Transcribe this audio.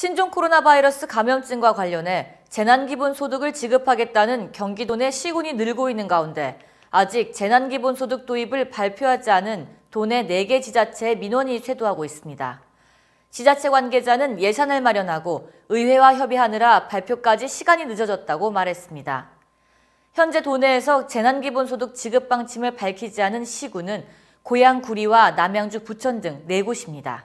신종 코로나 바이러스 감염증과 관련해 재난기본소득을 지급하겠다는 경기도 내 시군이 늘고 있는 가운데 아직 재난기본소득 도입을 발표하지 않은 도내 4개 지자체의 민원이 쇄도하고 있습니다. 지자체 관계자는 예산을 마련하고 의회와 협의하느라 발표까지 시간이 늦어졌다고 말했습니다. 현재 도내에서 재난기본소득 지급 방침을 밝히지 않은 시군은 고양구리와 남양주 부천 등 4곳입니다.